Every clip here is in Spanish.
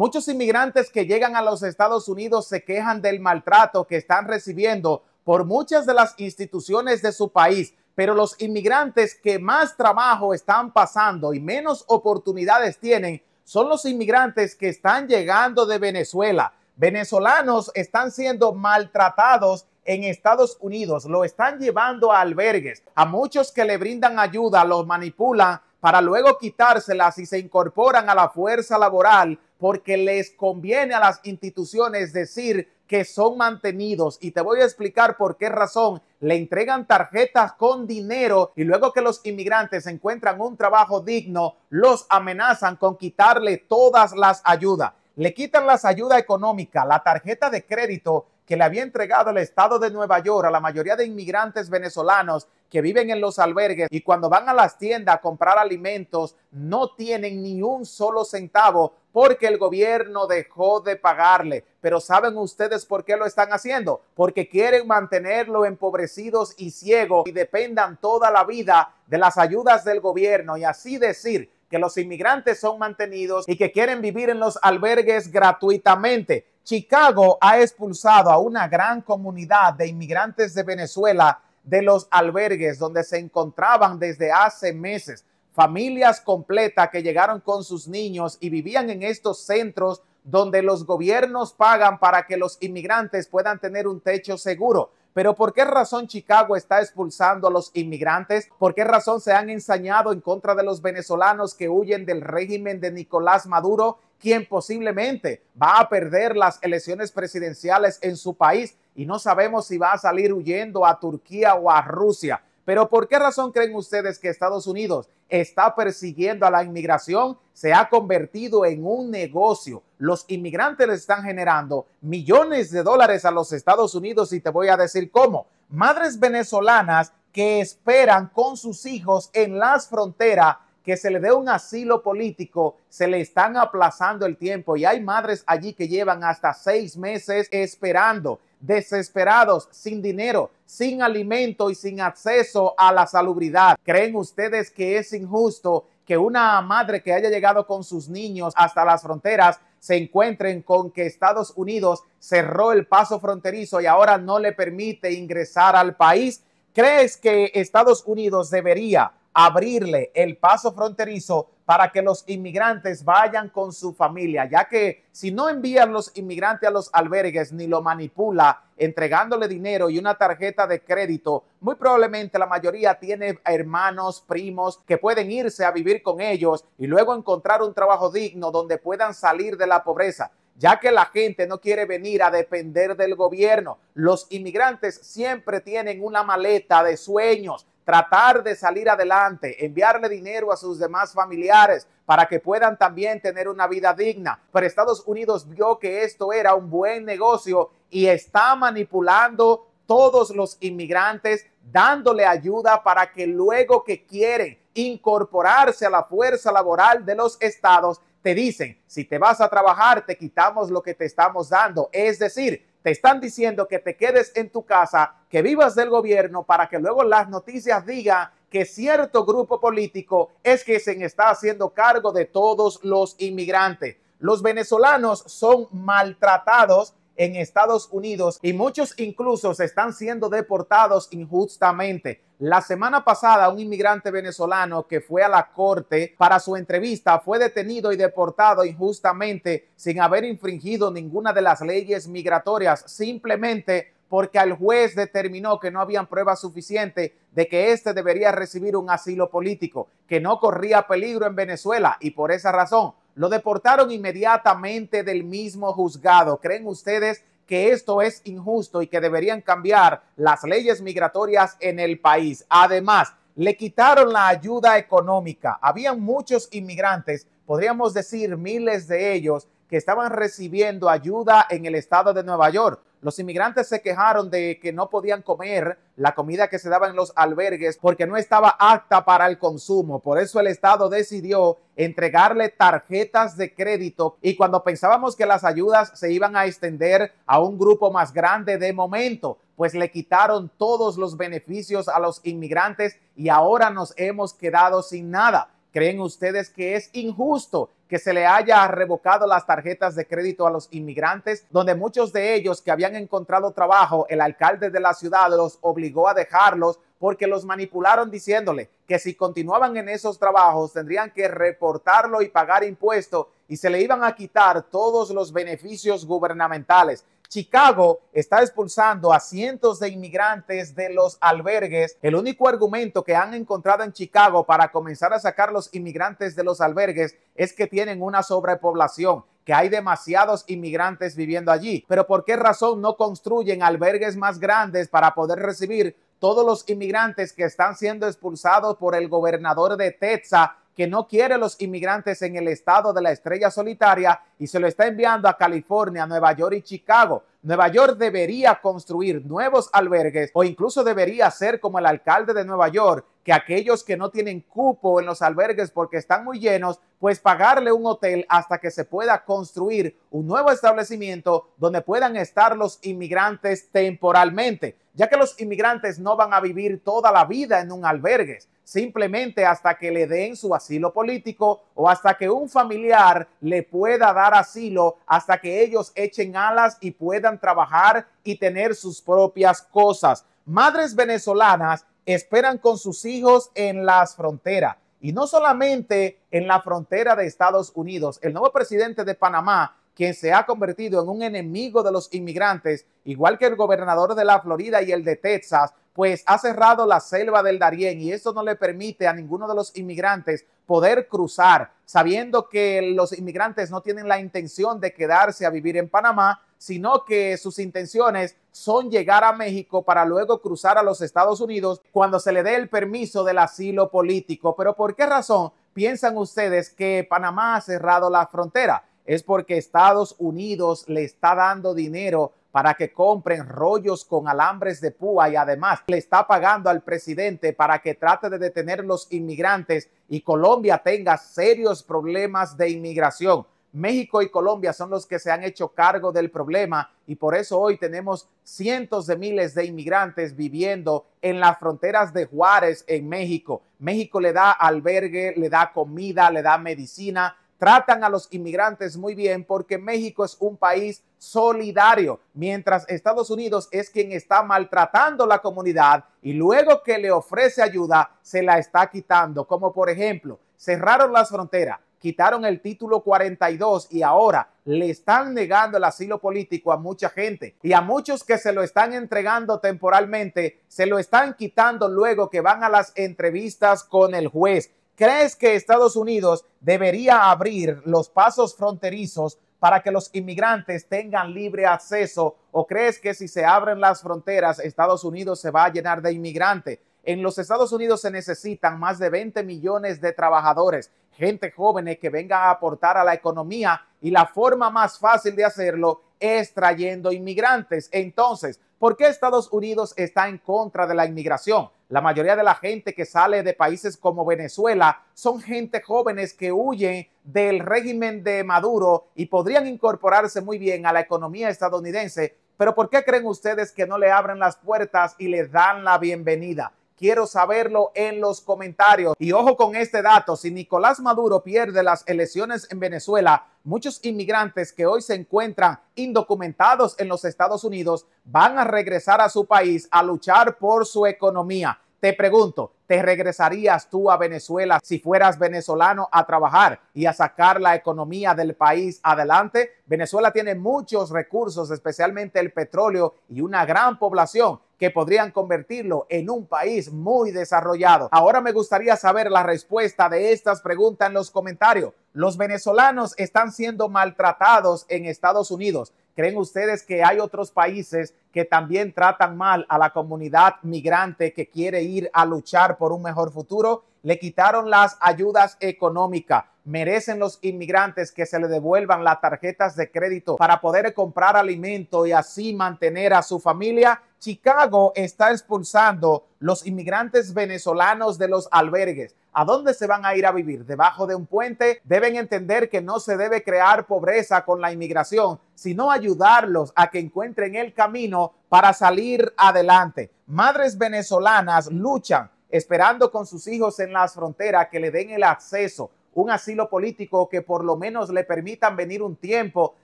Muchos inmigrantes que llegan a los Estados Unidos se quejan del maltrato que están recibiendo por muchas de las instituciones de su país, pero los inmigrantes que más trabajo están pasando y menos oportunidades tienen son los inmigrantes que están llegando de Venezuela. Venezolanos están siendo maltratados en Estados Unidos, lo están llevando a albergues, a muchos que le brindan ayuda, los manipulan para luego quitárselas y se incorporan a la fuerza laboral porque les conviene a las instituciones decir que son mantenidos y te voy a explicar por qué razón le entregan tarjetas con dinero y luego que los inmigrantes encuentran un trabajo digno, los amenazan con quitarle todas las ayudas. Le quitan las ayudas económicas, la tarjeta de crédito que le había entregado el Estado de Nueva York a la mayoría de inmigrantes venezolanos que viven en los albergues y cuando van a las tiendas a comprar alimentos no tienen ni un solo centavo porque el gobierno dejó de pagarle. Pero ¿saben ustedes por qué lo están haciendo? Porque quieren mantenerlo empobrecidos y ciegos y dependan toda la vida de las ayudas del gobierno y así decir que los inmigrantes son mantenidos y que quieren vivir en los albergues gratuitamente. Chicago ha expulsado a una gran comunidad de inmigrantes de Venezuela de los albergues donde se encontraban desde hace meses familias completas que llegaron con sus niños y vivían en estos centros donde los gobiernos pagan para que los inmigrantes puedan tener un techo seguro. Pero ¿por qué razón Chicago está expulsando a los inmigrantes? ¿Por qué razón se han ensañado en contra de los venezolanos que huyen del régimen de Nicolás Maduro, quien posiblemente va a perder las elecciones presidenciales en su país y no sabemos si va a salir huyendo a Turquía o a Rusia? Pero ¿por qué razón creen ustedes que Estados Unidos está persiguiendo a la inmigración? Se ha convertido en un negocio. Los inmigrantes le están generando millones de dólares a los Estados Unidos y te voy a decir cómo. Madres venezolanas que esperan con sus hijos en las fronteras que se le dé un asilo político, se le están aplazando el tiempo y hay madres allí que llevan hasta seis meses esperando desesperados, sin dinero, sin alimento y sin acceso a la salubridad. ¿Creen ustedes que es injusto que una madre que haya llegado con sus niños hasta las fronteras se encuentren con que Estados Unidos cerró el paso fronterizo y ahora no le permite ingresar al país? ¿Crees que Estados Unidos debería abrirle el paso fronterizo para que los inmigrantes vayan con su familia, ya que si no envían los inmigrantes a los albergues ni lo manipula entregándole dinero y una tarjeta de crédito, muy probablemente la mayoría tiene hermanos, primos que pueden irse a vivir con ellos y luego encontrar un trabajo digno donde puedan salir de la pobreza ya que la gente no quiere venir a depender del gobierno. Los inmigrantes siempre tienen una maleta de sueños, tratar de salir adelante, enviarle dinero a sus demás familiares para que puedan también tener una vida digna. Pero Estados Unidos vio que esto era un buen negocio y está manipulando todos los inmigrantes, dándole ayuda para que luego que quieren incorporarse a la fuerza laboral de los estados, te dicen, si te vas a trabajar, te quitamos lo que te estamos dando. Es decir, te están diciendo que te quedes en tu casa, que vivas del gobierno para que luego las noticias digan que cierto grupo político es que se está haciendo cargo de todos los inmigrantes. Los venezolanos son maltratados en Estados Unidos y muchos incluso se están siendo deportados injustamente. La semana pasada, un inmigrante venezolano que fue a la corte para su entrevista fue detenido y deportado injustamente sin haber infringido ninguna de las leyes migratorias, simplemente porque el juez determinó que no habían pruebas suficientes de que éste debería recibir un asilo político, que no corría peligro en Venezuela y por esa razón lo deportaron inmediatamente del mismo juzgado. ¿Creen ustedes que esto es injusto y que deberían cambiar las leyes migratorias en el país? Además, le quitaron la ayuda económica. Habían muchos inmigrantes, podríamos decir miles de ellos, que estaban recibiendo ayuda en el estado de Nueva York. Los inmigrantes se quejaron de que no podían comer la comida que se daba en los albergues porque no estaba apta para el consumo. Por eso el Estado decidió entregarle tarjetas de crédito y cuando pensábamos que las ayudas se iban a extender a un grupo más grande de momento, pues le quitaron todos los beneficios a los inmigrantes y ahora nos hemos quedado sin nada. ¿Creen ustedes que es injusto que se le haya revocado las tarjetas de crédito a los inmigrantes, donde muchos de ellos que habían encontrado trabajo, el alcalde de la ciudad los obligó a dejarlos porque los manipularon diciéndole que si continuaban en esos trabajos tendrían que reportarlo y pagar impuestos y se le iban a quitar todos los beneficios gubernamentales. Chicago está expulsando a cientos de inmigrantes de los albergues. El único argumento que han encontrado en Chicago para comenzar a sacar los inmigrantes de los albergues es que tienen una sobrepoblación que hay demasiados inmigrantes viviendo allí. Pero ¿por qué razón no construyen albergues más grandes para poder recibir todos los inmigrantes que están siendo expulsados por el gobernador de Texas que no quiere los inmigrantes en el estado de la estrella solitaria y se lo está enviando a California, Nueva York y Chicago. Nueva York debería construir nuevos albergues o incluso debería ser como el alcalde de Nueva York, que aquellos que no tienen cupo en los albergues porque están muy llenos, pues pagarle un hotel hasta que se pueda construir un nuevo establecimiento donde puedan estar los inmigrantes temporalmente, ya que los inmigrantes no van a vivir toda la vida en un albergue simplemente hasta que le den su asilo político o hasta que un familiar le pueda dar asilo, hasta que ellos echen alas y puedan trabajar y tener sus propias cosas. Madres venezolanas esperan con sus hijos en las fronteras. Y no solamente en la frontera de Estados Unidos. El nuevo presidente de Panamá, quien se ha convertido en un enemigo de los inmigrantes, igual que el gobernador de la Florida y el de Texas, pues ha cerrado la selva del Darién y eso no le permite a ninguno de los inmigrantes poder cruzar, sabiendo que los inmigrantes no tienen la intención de quedarse a vivir en Panamá, sino que sus intenciones son llegar a México para luego cruzar a los Estados Unidos cuando se le dé el permiso del asilo político. Pero ¿por qué razón piensan ustedes que Panamá ha cerrado la frontera? es porque Estados Unidos le está dando dinero para que compren rollos con alambres de púa y además le está pagando al presidente para que trate de detener los inmigrantes y Colombia tenga serios problemas de inmigración. México y Colombia son los que se han hecho cargo del problema y por eso hoy tenemos cientos de miles de inmigrantes viviendo en las fronteras de Juárez en México. México le da albergue, le da comida, le da medicina, tratan a los inmigrantes muy bien porque México es un país solidario, mientras Estados Unidos es quien está maltratando la comunidad y luego que le ofrece ayuda se la está quitando, como por ejemplo cerraron las fronteras, quitaron el título 42 y ahora le están negando el asilo político a mucha gente y a muchos que se lo están entregando temporalmente, se lo están quitando luego que van a las entrevistas con el juez. ¿Crees que Estados Unidos debería abrir los pasos fronterizos para que los inmigrantes tengan libre acceso? ¿O crees que si se abren las fronteras, Estados Unidos se va a llenar de inmigrantes? En los Estados Unidos se necesitan más de 20 millones de trabajadores, gente joven que venga a aportar a la economía y la forma más fácil de hacerlo es trayendo inmigrantes. Entonces, ¿por qué Estados Unidos está en contra de la inmigración? La mayoría de la gente que sale de países como Venezuela son gente jóvenes que huyen del régimen de Maduro y podrían incorporarse muy bien a la economía estadounidense. Pero ¿por qué creen ustedes que no le abren las puertas y le dan la bienvenida? Quiero saberlo en los comentarios. Y ojo con este dato, si Nicolás Maduro pierde las elecciones en Venezuela, muchos inmigrantes que hoy se encuentran indocumentados en los Estados Unidos van a regresar a su país a luchar por su economía. Te pregunto, ¿te regresarías tú a Venezuela si fueras venezolano a trabajar y a sacar la economía del país adelante? Venezuela tiene muchos recursos, especialmente el petróleo y una gran población que podrían convertirlo en un país muy desarrollado. Ahora me gustaría saber la respuesta de estas preguntas en los comentarios. Los venezolanos están siendo maltratados en Estados Unidos. ¿Creen ustedes que hay otros países que también tratan mal a la comunidad migrante que quiere ir a luchar por un mejor futuro? Le quitaron las ayudas económicas. Merecen los inmigrantes que se le devuelvan las tarjetas de crédito para poder comprar alimento y así mantener a su familia. Chicago está expulsando los inmigrantes venezolanos de los albergues. ¿A dónde se van a ir a vivir? ¿Debajo de un puente? Deben entender que no se debe crear pobreza con la inmigración, sino ayudarlos a que encuentren el camino para salir adelante. Madres venezolanas luchan esperando con sus hijos en las fronteras que le den el acceso, un asilo político que por lo menos le permitan venir un tiempo,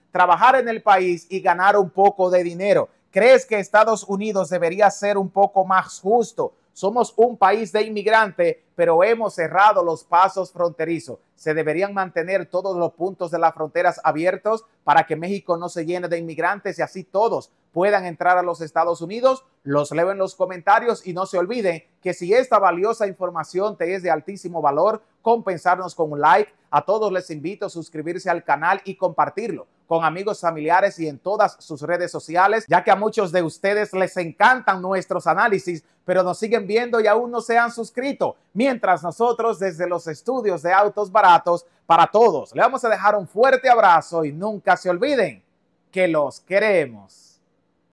trabajar en el país y ganar un poco de dinero. ¿Crees que Estados Unidos debería ser un poco más justo? Somos un país de inmigrantes, pero hemos cerrado los pasos fronterizos. Se deberían mantener todos los puntos de las fronteras abiertos para que México no se llene de inmigrantes y así todos puedan entrar a los Estados Unidos. Los leo en los comentarios y no se olviden que si esta valiosa información te es de altísimo valor, compensarnos con un like. A todos les invito a suscribirse al canal y compartirlo con amigos, familiares y en todas sus redes sociales, ya que a muchos de ustedes les encantan nuestros análisis, pero nos siguen viendo y aún no se han suscrito, mientras nosotros desde los estudios de autos baratos para todos, le vamos a dejar un fuerte abrazo y nunca se olviden que los queremos.